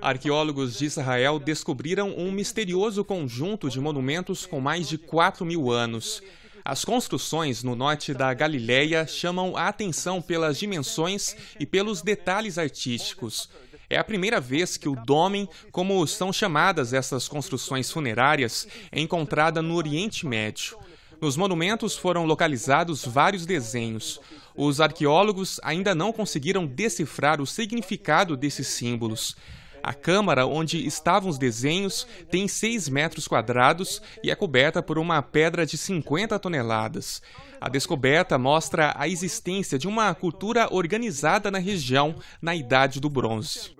Arqueólogos de Israel descobriram um misterioso conjunto de monumentos com mais de 4 mil anos. As construções no norte da Galileia chamam a atenção pelas dimensões e pelos detalhes artísticos. É a primeira vez que o dômen, como são chamadas essas construções funerárias, é encontrada no Oriente Médio. Nos monumentos foram localizados vários desenhos. Os arqueólogos ainda não conseguiram decifrar o significado desses símbolos. A câmara onde estavam os desenhos tem 6 metros quadrados e é coberta por uma pedra de 50 toneladas. A descoberta mostra a existência de uma cultura organizada na região na Idade do Bronze.